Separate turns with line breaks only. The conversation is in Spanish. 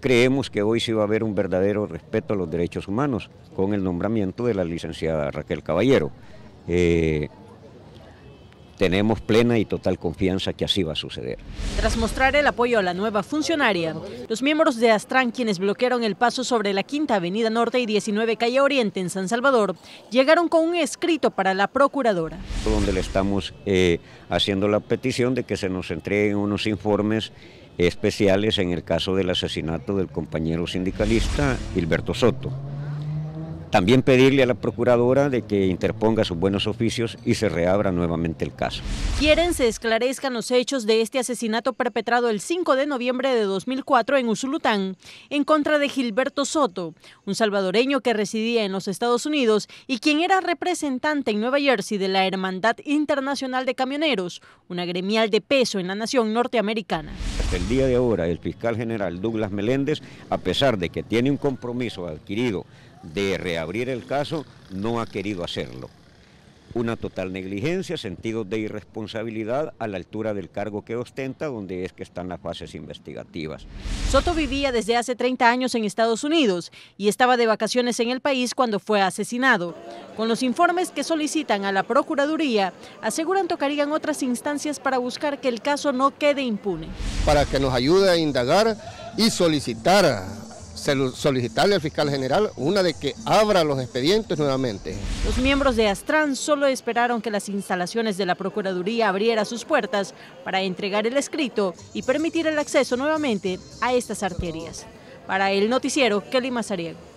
creemos que hoy sí va a haber un verdadero respeto a los derechos humanos con el nombramiento de la licenciada Raquel Caballero. Eh, tenemos plena y total confianza que así va a suceder.
Tras mostrar el apoyo a la nueva funcionaria, los miembros de Astran, quienes bloquearon el paso sobre la Quinta Avenida Norte y 19 Calle Oriente en San Salvador, llegaron con un escrito para la procuradora.
Donde le estamos eh, haciendo la petición de que se nos entreguen unos informes especiales en el caso del asesinato del compañero sindicalista Gilberto Soto. También pedirle a la Procuradora de que interponga sus buenos oficios y se reabra nuevamente el caso.
Quieren se esclarezcan los hechos de este asesinato perpetrado el 5 de noviembre de 2004 en Usulután, en contra de Gilberto Soto, un salvadoreño que residía en los Estados Unidos y quien era representante en Nueva Jersey de la Hermandad Internacional de Camioneros, una gremial de peso en la nación norteamericana.
Hasta el día de ahora, el fiscal general Douglas Meléndez, a pesar de que tiene un compromiso adquirido de reabrir el caso no ha querido hacerlo. Una total negligencia, sentido de irresponsabilidad a la altura del cargo que ostenta, donde es que están las fases investigativas.
Soto vivía desde hace 30 años en Estados Unidos y estaba de vacaciones en el país cuando fue asesinado. Con los informes que solicitan a la Procuraduría, aseguran tocarían otras instancias para buscar que el caso no quede impune.
Para que nos ayude a indagar y solicitar solicitarle al fiscal general una de que abra los expedientes nuevamente.
Los miembros de Astran solo esperaron que las instalaciones de la Procuraduría abriera sus puertas para entregar el escrito y permitir el acceso nuevamente a estas arterias. Para el noticiero, Kelly Mazariego.